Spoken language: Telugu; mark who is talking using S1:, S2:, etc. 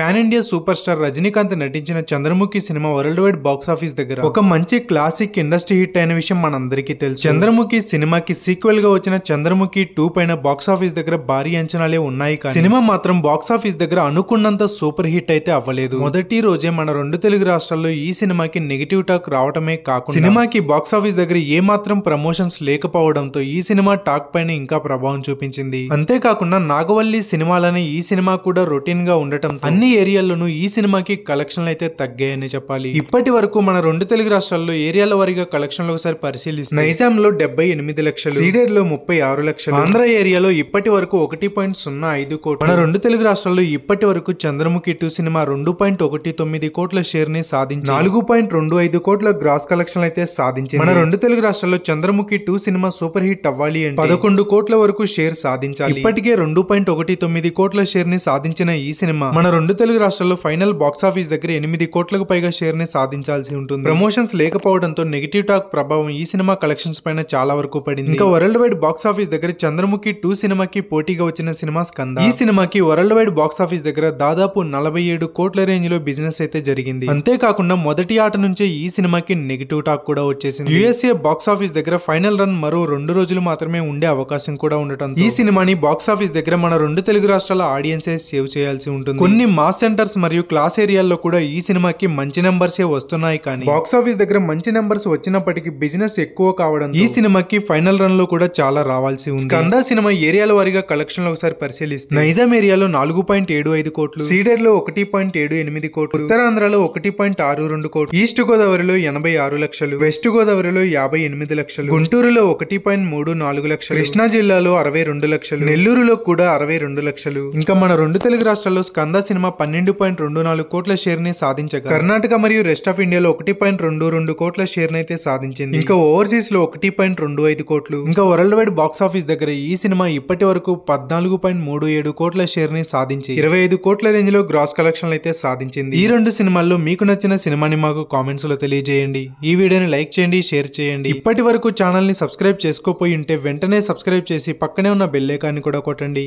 S1: pan India super star Rajinikanth నటించిన Chandramukhi cinema world wide box office దగ్గర ఒక మంచి క్లాసిక్ ఇండస్ట్రీ హిట్ అయిన విషయం మనందరికీ తెలుసు చంద్రముఖి సినిమాకి సీక్వెల్ గా వచ్చిన చంద్రముఖి టూ పైన బాక్స్ ఆఫీస్ దగ్గర భారీ అంచనాలే ఉన్నాయి కానీ సినిమా మాత్రం బాక్స్ ఆఫీస్ దగ్గర అనుకున్నంత సూపర్ హిట్ అయితే అవ్వలేదు మొదటి రోజే మన రెండు తెలుగు రాష్ట్రాల్లో ఈ సినిమాకి నెగిటివ్ టాక్ రావడమే కాకుండా సినిమాకి బాక్స్ ఆఫీస్ దగ్గర ఏ మాత్రం ప్రమోషన్స్ లేకపోవడంతో ఈ సినిమా టాక్ పైన ఇంకా ప్రభావం చూపించింది అంతేకాకుండా నాగవల్లి సినిమాలనే ఈ సినిమా కూడా రొటీన్ గా ఉండటం అన్ని అన్ని ఏరియాల్లోనూ ఈ సినిమాకి కలెక్షన్లు అయితే తగ్గాయని చెప్పాలి ఇప్పటి వరకు మన రెండు తెలుగు రాష్ట్రాల్లో ఏరియాల వారీగా కలెక్షన్లు ఒకసారి పరిశీలిస్తే నైజాం లో డెబ్బై ఎనిమిది లక్షలు సీడెడ్ లో ముప్పై ఆరు లక్షలు ఆంధ్ర ఏరియాలో ఇప్పటి వరకు ఒకటి పాయింట్ సున్నా ఐదు కోట్లు మన రెండు తెలుగు రాష్ట్రాల్లో ఇప్పటి వరకు చంద్రముఖి టూ సినిమా రెండు పాయింట్ ఒకటి తొమ్మిది కోట్ల షేర్ ని సాధించి నాలుగు పాయింట్ రెండు ఐదు కోట్ల గ్రాస్ కలెక్షన్ అయితే సాధించింది మన రెండు తెలుగు రాష్ట్రాల్లో Chandramukhi two cinema super hit అవ్వాలి అంటే పదకొండు కోట్ల వరకు షేర్ సాధించాలి ఇప్పటికే రెండు పాయింట్ ఒకటి తొమ్మిది కోట్ల షేర్ ని సాధించిన ఈ సినిమా మన రెండు తెలుగు రాష్ట్రాల్లో ఫైనల్ బాక్సాఫీస్ దగ్గర ఎనిమిది కోట్లకు పైగా షేర్ని సాధించాల్సి ఉంటుంది ప్రమోషన్స్ లేకపోవడంతో నెగిటివ్ టాక్ ప్రభావం ఈ సినిమా కలెక్షన్స్ పైన చాలా వరకు పడింది ఇంకా వరల్డ్ వైడ్ బాక్సాఫీస్ దగ్గర చంద్రముఖి టూ సినిమాకి పోటీగా వచ్చిన సినిమా స్కంద ఈ సినిమాకి వరల్డ్ వైడ్ బాక్సాఫీస్ దగ్గర దాదాపు నలభై ఏడు కోట్ల రేంజ్ లో బిజినెస్ అయితే జరిగింది అంతేకాకుండా మొదటి ఆట నుంచే ఈ సినిమాకి నెగిటివ్ టాక్ కూడా వచ్చేసింది యుఎస్ఏ బాక్సాఫీస్ దగ్గర ఫైనల్ రన్ మరో రెండు రోజులు మాత్రమే ఉండే అవకాశం కూడా ఉండటం ఈ సినిమాని బాక్సాఫీస్ దగ్గర మన రెండు తెలుగు రాష్ట్రాల ఆడియన్సే సేవ్ చేయాల్సి ఉంటుంది కొన్ని మాస్ సెంటర్స్ మరియు క్లాస్ ఏరియాల్లో కూడా ఈ సినిమాకి మంచి నెంబర్సే వస్తున్నాయి కానీ బాక్స్ ఆఫీస్ దగ్గర మంచి నెంబర్స్ వచ్చినప్పటికీ బిజినెస్ ఎక్కువ కావడం ఈ సినిమాకి ఫైనల్ రన్ లో కూడా చాలా రావాల్సి ఉంది కందా సినిమా ఏరియాల వారిగా కలెక్షన్ లో ఒకసారి పరిశీలిస్తే నైజాం ఏరియాలో నాలుగు పాయింట్ ఏడు ఐదు కోట్లు సీడర్ లో ఒకటి పాయింట్ ఏడు ఎనిమిది కోట్లు ఉత్తరాంధ్రలో ఒకటి పాయింట్ ఆరు రెండు కోట్లు ఈస్ట్ గోదావరిలో ఎనభై ఆరు లక్షలు వెస్ట్ గోదావరిలో యాభై ఎనిమిది లక్షలు గుంటూరులో ఒకటి పాయింట్ మూడు నాలుగు లక్షలు కృష్ణా జిల్లాలో అరవై రెండు లక్షలు నెల్లూరులో కూడా అరవై రెండు లక్షలు ఇంకా మన రెండు తెలుగు రాష్ట్రాల్లో స్కంద సినిమా ఫార్మా పన్నెండు పాయింట్ రెండు నాలుగు కోట్ల షేర్ని సాధించగా కర్ణాటక మరియు రెస్ట్ ఆఫ్ ఇండియాలో ఒకటి పాయింట్ రెండు రెండు కోట్ల షేర్ని అయితే సాధించింది ఇంకా ఓవర్సీస్ లో ఒకటి పాయింట్ రెండు ఐదు కోట్లు ఇంకా వరల్డ్ వైడ్ బాక్స్ ఆఫీస్ దగ్గర ఈ సినిమా ఇప్పటి వరకు పద్నాలుగు పాయింట్ మూడు ఏడు కోట్ల షేర్ని సాధించి ఇరవై ఐదు కోట్ల రేంజ్ లో గ్రాస్ కలెక్షన్లు అయితే సాధించింది ఈ రెండు సినిమాల్లో మీకు నచ్చిన సినిమాని మాకు కామెంట్స్ లో తెలియజేయండి ఈ వీడియోని లైక్ చేయండి షేర్ చేయండి ఇప్పటి వరకు ఛానల్ ని సబ్స్క్రైబ్ చేసుకోపోయి ఉంటే వెంటనే సబ్స్క్రైబ్ చేసి పక్కనే ఉన్న బెల్లేకాన్ని కూడా కొట్టండి